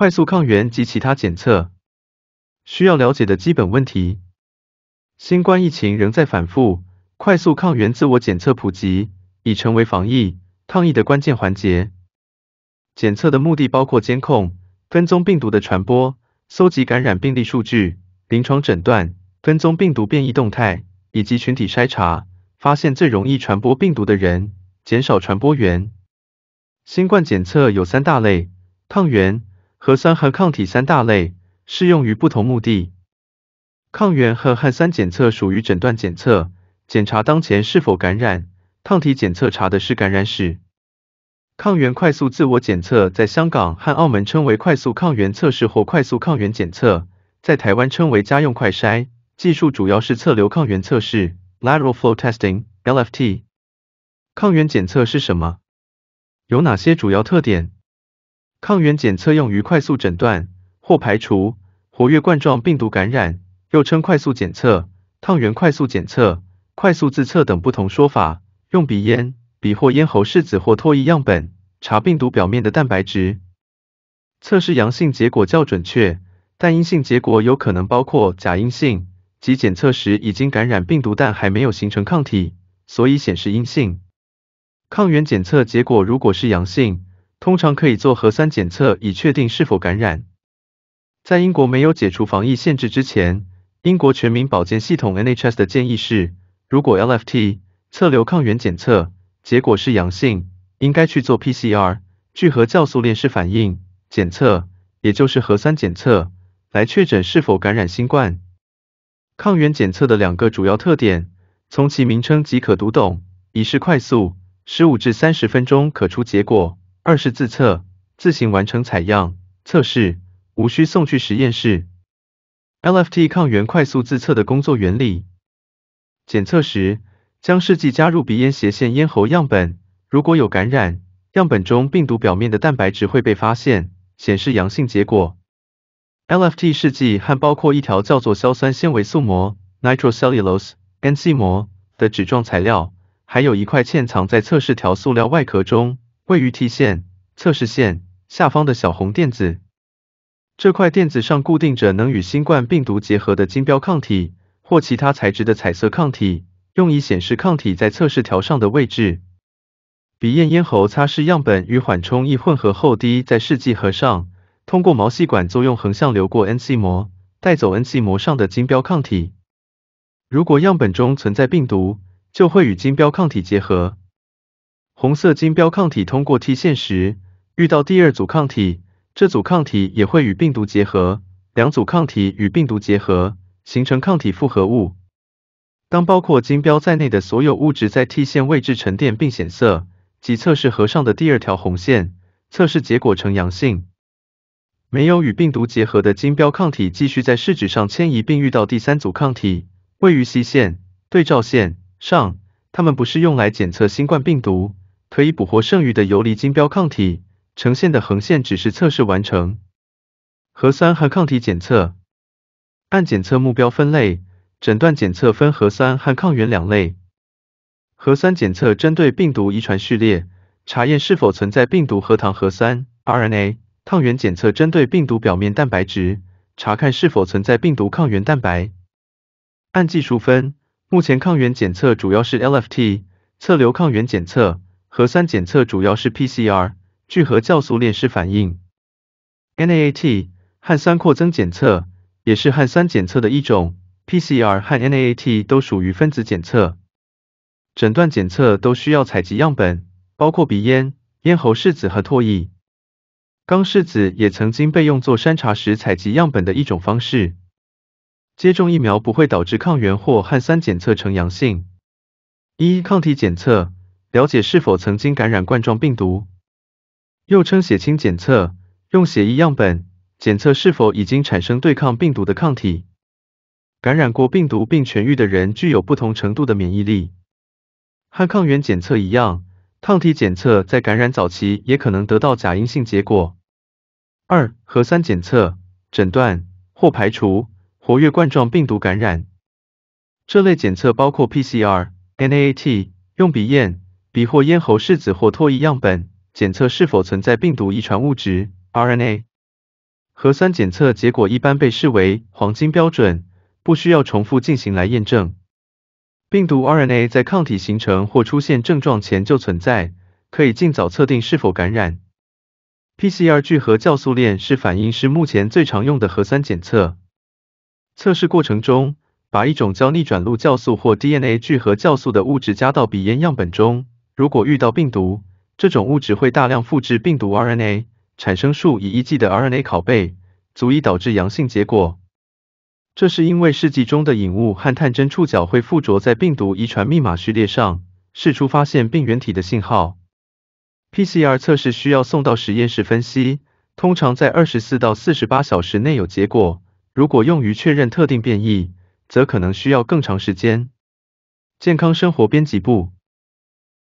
快速抗原及其他检测需要了解的基本问题。新冠疫情仍在反复，快速抗原自我检测普及已成为防疫抗疫的关键环节。检测的目的包括监控、跟踪病毒的传播，搜集感染病例数据、临床诊断、跟踪病毒变异动态，以及群体筛查，发现最容易传播病毒的人，减少传播源。新冠检测有三大类：抗原。核酸和抗体三大类适用于不同目的。抗原和核酸检测属于诊断检测，检查当前是否感染；抗体检测查的是感染史。抗原快速自我检测在香港和澳门称为快速抗原测试或快速抗原检测，在台湾称为家用快筛。技术主要是测流抗原测试 （Lateral Flow Testing, LFT）。抗原检测是什么？有哪些主要特点？抗原检测用于快速诊断或排除活跃冠状病毒感染，又称快速检测、抗原快速检测、快速自测等不同说法。用鼻咽、鼻或咽喉拭子或唾液样本查病毒表面的蛋白质，测试阳性结果较准确，但阴性结果有可能包括假阴性，即检测时已经感染病毒但还没有形成抗体，所以显示阴性。抗原检测结果如果是阳性，通常可以做核酸检测，以确定是否感染。在英国没有解除防疫限制之前，英国全民保健系统 NHS 的建议是，如果 LFT 测流抗原检测结果是阳性，应该去做 PCR 聚合酵素链式反应检测，也就是核酸检测，来确诊是否感染新冠。抗原检测的两个主要特点，从其名称即可读懂，一是快速，十五至三十分钟可出结果。二是自测，自行完成采样、测试，无需送去实验室。LFT 抗原快速自测的工作原理：检测时，将试剂加入鼻咽斜线咽喉样本，如果有感染，样本中病毒表面的蛋白质会被发现，显示阳性结果。LFT 试剂含包括一条叫做硝酸纤维素膜 （nitrocellulose，NC 膜）的纸状材料，还有一块嵌藏在测试条塑料外壳中。位于 T 线测试线下方的小红垫子，这块垫子上固定着能与新冠病毒结合的金标抗体或其他材质的彩色抗体，用以显示抗体在测试条上的位置。鼻咽咽喉擦拭样本与缓冲液混合后滴在试剂盒上，通过毛细管作用横向流过 NC 膜，带走 NC 膜上的金标抗体。如果样本中存在病毒，就会与金标抗体结合。红色金标抗体通过 T 线时，遇到第二组抗体，这组抗体也会与病毒结合，两组抗体与病毒结合形成抗体复合物。当包括金标在内的所有物质在 T 线位置沉淀并显色，即测试盒上的第二条红线，测试结果呈阳性。没有与病毒结合的金标抗体继续在试纸上迁移并遇到第三组抗体，位于 C 线对照线上，它们不是用来检测新冠病毒。可以捕获剩余的游离金标抗体。呈现的横线指示测试完成。核酸和抗体检测按检测目标分类，诊断检测分核酸和抗原两类。核酸检测针对病毒遗传序列，查验是否存在病毒核糖核酸 （RNA）。抗原检测针对病毒表面蛋白质，查看是否存在病毒抗原蛋白。按技术分，目前抗原检测主要是 LFT，测流抗原检测。核酸检测主要是 PCR 聚合酵素链式反应，NAAT 汗酸扩增检测也是汗酸检测的一种。PCR 和 NAAT 都属于分子检测，诊断检测都需要采集样本，包括鼻咽、咽喉拭子和唾液。肛拭子也曾经被用作筛查时采集样本的一种方式。接种疫苗不会导致抗原或核酸检测呈阳性。一抗体检测。了解是否曾经感染冠状病毒，又称血清检测，用血液样本检测是否已经产生对抗病毒的抗体。感染过病毒并痊愈的人具有不同程度的免疫力。和抗原检测一样，抗体检测在感染早期也可能得到假阴性结果。二，核酸检测诊断或排除活跃冠状病毒感染。这类检测包括 PCR、NAAT，用鼻咽。鼻或咽喉拭子或唾液样本检测是否存在病毒遗传物质 RNA。核酸检测结果一般被视为黄金标准，不需要重复进行来验证。病毒 RNA 在抗体形成或出现症状前就存在，可以尽早测定是否感染。PCR 聚合酵素链是反应是目前最常用的核酸检测。测试过程中，把一种叫逆转录酵素或 DNA 聚合酵素的物质加到鼻咽样本中。如果遇到病毒，这种物质会大量复制病毒 RNA，产生数以亿计的 RNA 拷贝，足以导致阳性结果。这是因为试剂中的引物和探针触角会附着在病毒遗传密码序列上，试出发现病原体的信号。PCR 测试需要送到实验室分析，通常在二十四到四十八小时内有结果。如果用于确认特定变异，则可能需要更长时间。健康生活编辑部。